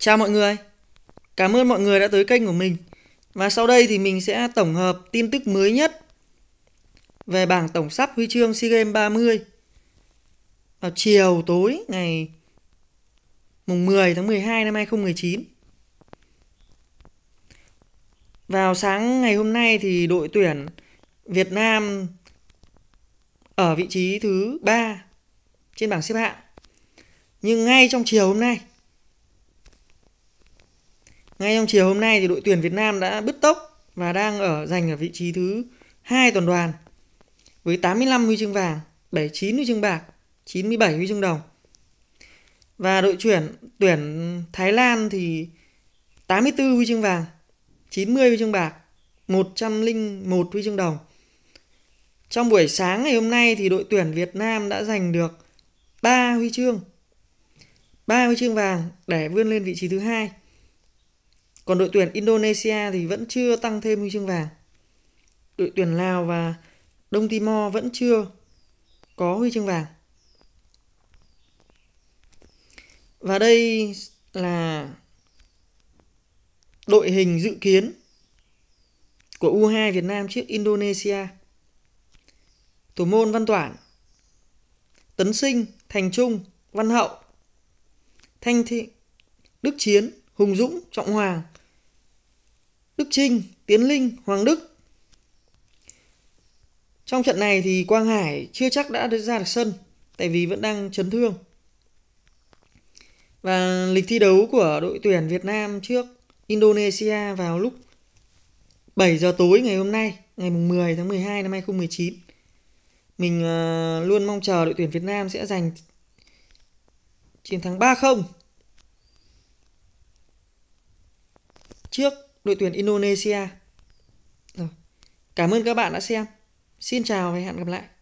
Chào mọi người. Cảm ơn mọi người đã tới kênh của mình. Và sau đây thì mình sẽ tổng hợp tin tức mới nhất về bảng tổng sắp huy chương SEA Games 30 vào chiều tối ngày mùng 10 tháng 12 năm 2019. Vào sáng ngày hôm nay thì đội tuyển Việt Nam ở vị trí thứ 3 trên bảng xếp hạng. Nhưng ngay trong chiều hôm nay ngay trong chiều hôm nay thì đội tuyển Việt Nam đã bứt tốc và đang ở giành ở vị trí thứ hai toàn đoàn với 85 huy chương vàng, 79 huy chương bạc, 97 huy chương đồng. Và đội tuyển tuyển Thái Lan thì 84 huy chương vàng, 90 huy chương bạc, 101 huy chương đồng. Trong buổi sáng ngày hôm nay thì đội tuyển Việt Nam đã giành được 3 huy chương. 3 huy chương vàng để vươn lên vị trí thứ hai. Còn đội tuyển Indonesia thì vẫn chưa tăng thêm huy chương vàng. Đội tuyển Lào và Đông Timor vẫn chưa có huy chương vàng. Và đây là đội hình dự kiến của U2 Việt Nam trước Indonesia. Thủ môn Văn Toản, Tấn Sinh, Thành Trung, Văn Hậu, Thanh Thị, Đức Chiến, Hùng Dũng, Trọng Hoàng, Đức Trinh, Tiến Linh, Hoàng Đức. Trong trận này thì Quang Hải chưa chắc đã được ra được sân tại vì vẫn đang chấn thương. Và lịch thi đấu của đội tuyển Việt Nam trước Indonesia vào lúc 7 giờ tối ngày hôm nay, ngày 10 tháng 12 năm 2019. Mình ờ, luôn mong chờ đội tuyển Việt Nam sẽ giành chiến thắng 3-0 trước đội tuyển Indonesia. Rồi. Cảm ơn các bạn đã xem. Xin chào và hẹn gặp lại.